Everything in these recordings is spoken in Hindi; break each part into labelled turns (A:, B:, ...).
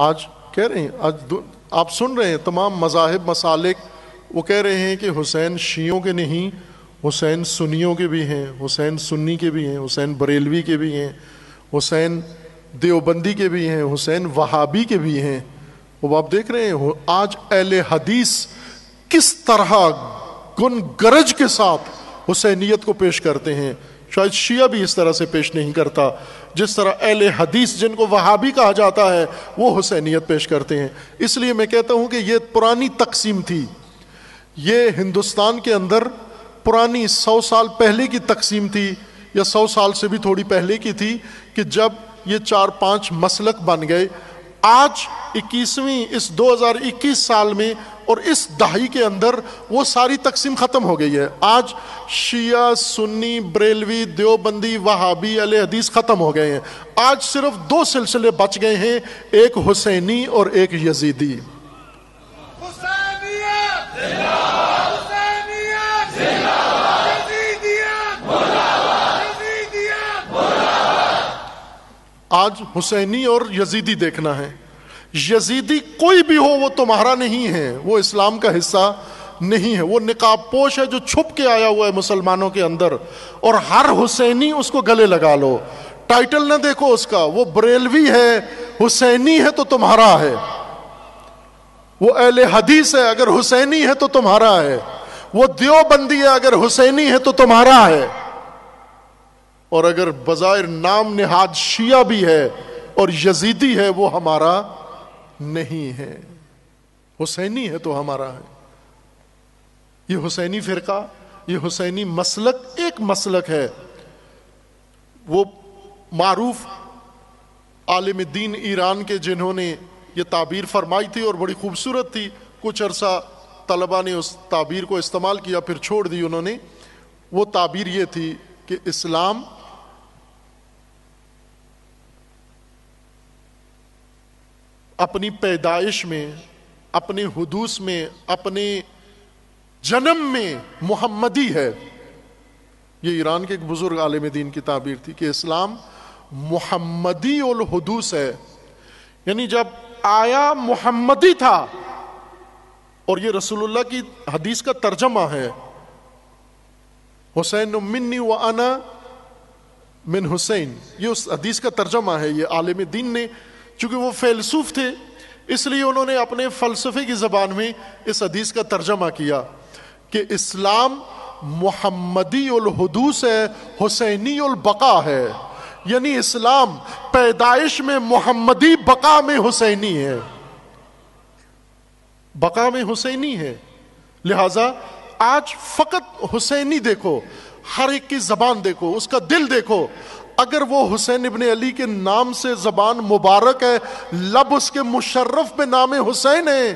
A: आज कह रहे हैं आज आप सुन रहे हैं तमाम मजाहब मसालिक वो कह रहे हैं कि हुसैन शियों के नहीं हुसैन सुन्नियों के भी हैं हुसैन सुन्नी के भी हैं हुसैन बरेलवी के भी हैं हुसैन देवबंदी के भी हैं हुसैन वहाबी के भी हैं वो आप देख रहे हैं आज अहल हदीस किस तरह गुन गरज के साथ हुसैनीत को पेश करते हैं शायद शिया भी इस तरह से पेश नहीं करता जिस तरह अहल हदीस जिनको वहाबी कहा जाता है वो हुसैनीत पेश करते हैं इसलिए मैं कहता हूँ कि ये पुरानी तकसीम थी ये हिंदुस्तान के अंदर पुरानी सौ साल पहले की तकसीम थी या सौ साल से भी थोड़ी पहले की थी कि जब ये चार पाँच मसलक बन गए आज 21वीं इस 2021 साल में और इस दहाई के अंदर वो सारी तकसीम ख़त्म हो गई है आज शिया सुन्नी बरेलवी देवबंदी वहाबी अल हदीस ख़त्म हो गए हैं आज सिर्फ दो सिलसिले बच गए हैं एक हुसैनी और एक यजीदी आज हुसैनी और यजीदी देखना है यजीदी कोई भी हो वो तुम्हारा तो नहीं है वो इस्लाम का हिस्सा नहीं है वो निकाब पोश है जो छुप के आया हुआ है मुसलमानों के अंदर और हर हुसैनी उसको गले लगा लो टाइटल ना देखो उसका वो बरेलवी है हुसैनी है तो तुम्हारा है वो अहल हदीस है अगर हुसैनी है तो तुम्हारा है वो देवबंदी है अगर हुसैनी है तो तुम्हारा है और अगर बज़ाहिर नाम नहाद शिया भी है और यजीदी है वो हमारा नहीं है हुसैनी है तो हमारा है ये हुसैनी फ़िरका ये हुसैनी मसलक एक मसलक है वो मारूफ आलिम दीन ईरान के जिन्होंने ये ताबीर फरमाई थी और बड़ी खूबसूरत थी कुछ अरसा तलबा ने उस ताबीर को इस्तेमाल किया फिर छोड़ दी उन्होंने वो ताबीर ये थी कि इस्लाम अपनी पैदाइश में अपने हदूस में अपने जन्म में मोहम्मदी है ये ईरान के एक बुजुर्ग आलम दीन की ताबीर थी कि इस्लाम मोहम्मदी और हदूस है यानी जब आया मोहम्मदी था और ये रसूलुल्लाह की हदीस का तर्जमा है हुसैन मिन्नी व अना मिन हुसैन ये उस हदीस का तर्जमा है ये आलम दीन ने चूंकि वो फैलसूफ थे इसलिए उन्होंने अपने फलसफे की ज़बान में इस हदीस का तर्जमा किया कि इस्लाम मोहम्मदी हदूस है हुसैनी बका है यानी इस्लाम पैदाइश में मोहम्मदी बका में हुसैनी है बका में हुसैनी है लिहाजा आज फकत हुसैनी देखो हर एक की जबान देखो उसका दिल देखो अगर वो हुसैन इबन अली के नाम से जबान मुबारक है लब उसके मुशर्रफ में नाम हुसैन है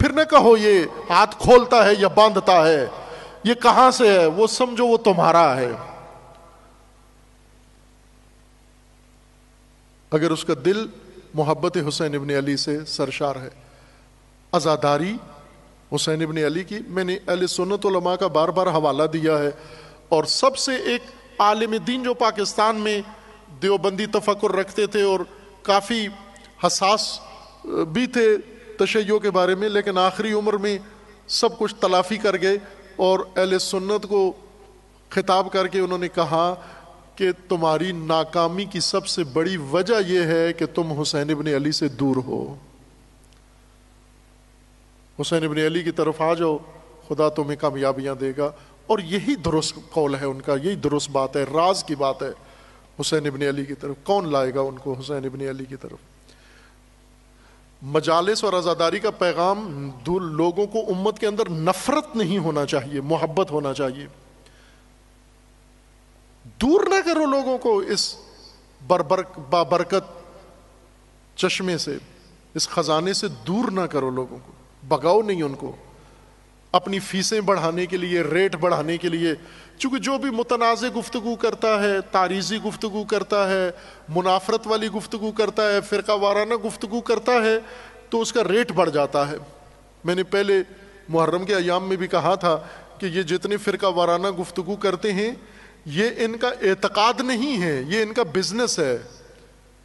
A: फिर ना कहो ये हाथ खोलता है या बांधता है ये कहां से है वो समझो वो तुम्हारा है अगर उसका दिल मोहब्बत हुसैन इबन अली से सरशार है आज़ादारी हुसैन इबन अली की मैंने अली सुनत का बार बार हवाला दिया है और सबसे एक आलिम दीन जो पाकिस्तान में देवबंदी तफक्र रखते थे और काफ़ी हसास भी थे तशैयों के बारे में लेकिन आखिरी उम्र में सब कुछ तलाफ़ी कर गए और अहल सुन्नत को खिताब करके उन्होंने कहा कि तुम्हारी नाकामी की सबसे बड़ी वजह यह है कि तुम हुसैन इबन अली से दूर हो हुसैन इबन अली की तरफ आ जाओ खुदा तुम्हें कामयाबियाँ देगा और यही दुरुस्त कौल है उनका यही दुरुस्त बात है राज की बात है हुसैन इबन अली की तरफ कौन लाएगा उनको हुसैन इबन अली की तरफ मजालिस और आज़ादारी का पैगाम लोगों को उम्मत के अंदर नफरत नहीं होना चाहिए मोहब्बत होना चाहिए दूर ना करो लोगों को इस बरबर बाबरकत चश्मे से इस खजाने से दूर ना करो लोगों को भगाओ नहीं उनको अपनी फीसें बढ़ाने के लिए रेट बढ़ाने के लिए चूँकि जो भी मुतनाज़ गुफ्तु करता है तारीज़ी गुफ्तु करता है मुनाफरत वाली गुफ्तु करता है फ़िरका वाराना गुफ्तु करता है तो उसका रेट बढ़ जाता है मैंने पहले मुहर्रम के अयाम में भी कहा था कि ये जितने फ़िरका वाराना गुफ्तु करते हैं ये इनका एतक़ाद नहीं है ये इनका बिज़नेस है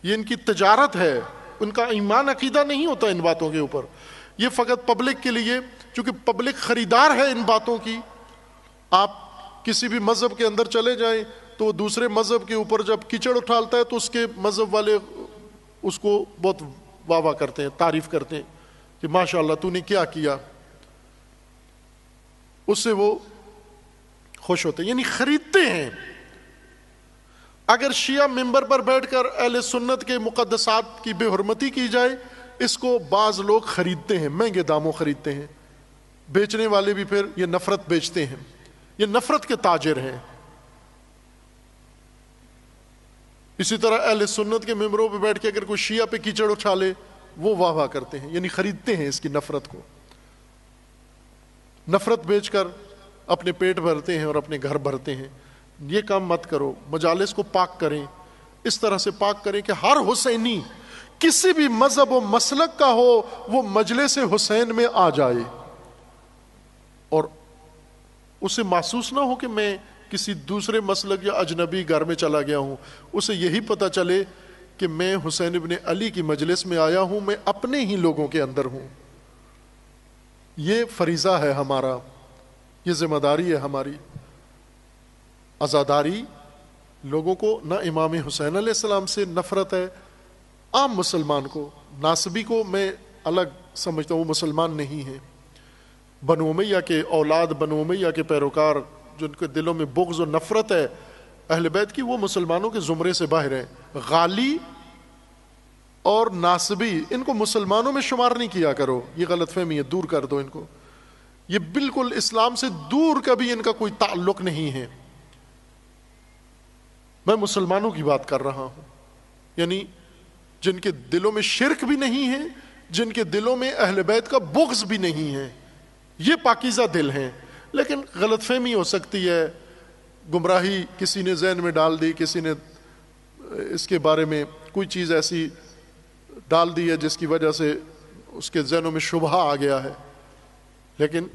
A: ये इनकी तजारत है उनका ईमान अकीदा नहीं होता इन बातों के ऊपर ये फ़कत पब्लिक के लिए क्योंकि पब्लिक खरीदार है इन बातों की आप किसी भी मज़हब के अंदर चले जाएं तो दूसरे मज़हब के ऊपर जब कीचड़ उठालता है तो उसके मज़हब वाले उसको बहुत वाह वाह करते हैं तारीफ करते हैं कि माशा तूने क्या किया उससे वो खुश होते हैं यानी खरीदते हैं अगर शिया मेंबर पर बैठकर अहले सुन्नत के मुकदसात की बेहरमती की जाए इसको बाज लोग खरीदते हैं महंगे दामों खरीदते हैं बेचने वाले भी फिर ये नफरत बेचते हैं ये नफरत के ताजिर हैं इसी तरह अहल सुन्नत के मेम्बरों पर बैठ के अगर कोई शिया पे कीचड़ उछाले वो वाह वाह करते हैं यानी खरीदते हैं इसकी नफरत को नफरत बेचकर अपने पेट भरते हैं और अपने घर भरते हैं ये काम मत करो मजालिस को पाक करें इस तरह से पाक करें कि हर हुसैनी किसी भी मजहब व मसलक का हो वो मजलिस हुसैन में आ जाए और उसे महसूस ना हो कि मैं किसी दूसरे मसलक या अजनबी घर में चला गया हूं उसे यही पता चले कि मैं हुसैन इबन अली की मजलिस में आया हूं मैं अपने ही लोगों के अंदर हूं ये फरीज़ा है हमारा ये जिम्मेदारी है हमारी आज़ादारी लोगों को ना इमाम हुसैन सलाम से नफ़रत है आम मुसलमान को नासबी को मैं अलग समझता हूँ वो मुसलमान नहीं है बनो मैया के औलाद बनो मैया के पैरोकार जिनके दिलों में बुग्ज और नफ़रत है अहल बैत की वो मुसलमानों के ज़ुमरे से बाहर हैं गाली और नासबी इनको मुसलमानों में शुमार नहीं किया करो ये गलत फहमी है दूर कर दो इनको ये बिल्कुल इस्लाम से दूर का भी इनका कोई ताल्लुक नहीं है मैं मुसलमानों की बात कर रहा हूं यानी जिनके दिलों में शिरक भी नहीं है जिनके दिलों में अहल बैत का बुग्स भी नहीं है ये पाकिज़ा दिल हैं लेकिन गलतफहमी हो सकती है गुमराही किसी ने जहन में डाल दी किसी ने इसके बारे में कोई चीज़ ऐसी डाल दी है जिसकी वजह से उसके जहनों में शुबह आ गया है लेकिन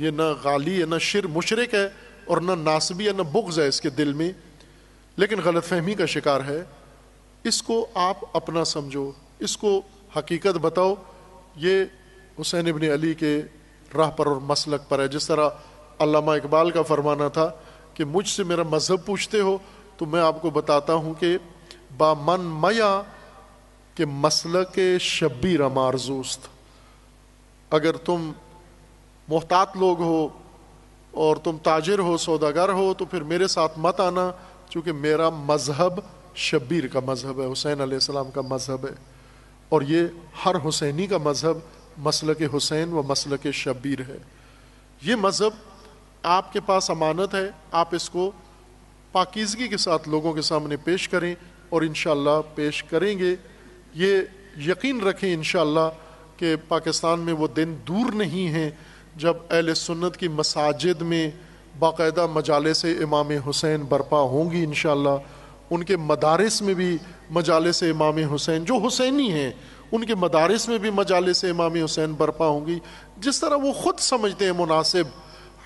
A: ये ना गाली है ना शिर मुशरक है और ना नासबी है ना बुग्ज़ है इसके दिल में लेकिन गलत फहमी का शिकार है इसको आप अपना समझो इसको हकीकत बताओ ये हुसैन इबन अली के राह पर और मसलक पर है जिस तरह अल्लामा इकबाल का फरमाना था कि मुझसे मेरा मज़हब पूछते हो तो मैं आपको बताता हूँ कि मन मया मसल मसलक शब्बी मारजूस्त अगर तुम मोहतात लोग हो और तुम ताजिर हो सौदागर हो तो फिर मेरे साथ मत आना क्योंकि मेरा मज़हब शब्बीर का मज़हब है हुसैन आसमाम का मज़हब है और ये हर हुसैनी का मज़हब मसल के हुसैन व मसल के शब्बीर है ये मज़हब आपके पास अमानत है आप इसको पाकिजगी के साथ लोगों के सामने पेश करें और इन पेश करेंगे ये यकीन रखें इन कि पाकिस्तान में वो दिन दूर नहीं हैं जब अहल सुन्नत की मसाजिद में बाकायदा मजाले से इमाम हुसैन बरपा होंगी इन उनके मदारस में भी मजालस इमाम हुसैन जो हुसैनी हैं उनके मदारस में भी मजालस इमाम हुसैन बर्पा होंगी जिस तरह वो ख़ुद समझते हैं मुनासिब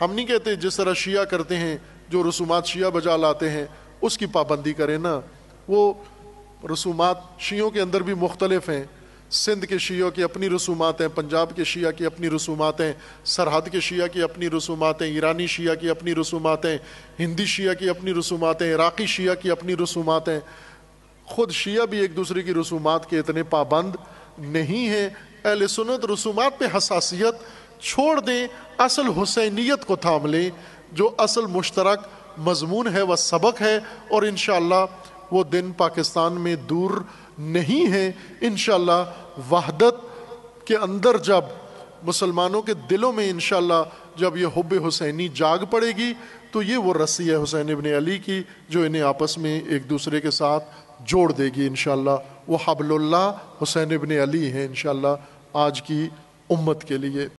A: हम नहीं कहते जिस तरह शिया करते हैं जो रसूमा शिया बजा लाते हैं उसकी पाबंदी करें ना वो रसूमात शियों के अंदर भी मुख्तलफ़ हैं सिंध के शियों की अपनी रसूमात हैं पंजाब के शिया की अपनी रसूमात हैं सरहद के शिया की अपनी रसूमात हैं ईरानी शिया की अपनी रसूमात हैं हिंदी शिया की अपनी रसूमात हैं इराक़ी शिया की अपनी रसूमात हैं ख़ुद शिया भी एक दूसरे की रसूमात के इतने पाबंद नहीं हैं अहल सुनत रसूमात पे हसासियत छोड़ दें असल हुसैनीत को थाम लें जो असल मुश्तरक मजमून है वह सबक है और इन वो दिन पाकिस्तान में दूर नहीं है इन वहदत के अंदर जब मुसलमानों के दिलों में इन जब ये हब हुसैनी जाग पड़ेगी तो ये वो रस्सी है हुसैन इबन अली की जो इन्हें आपस में एक दूसरे के साथ जोड़ देगी इन वो हबल्ला हुसैन इबन अली हैं इन आज की उम्मत के लिए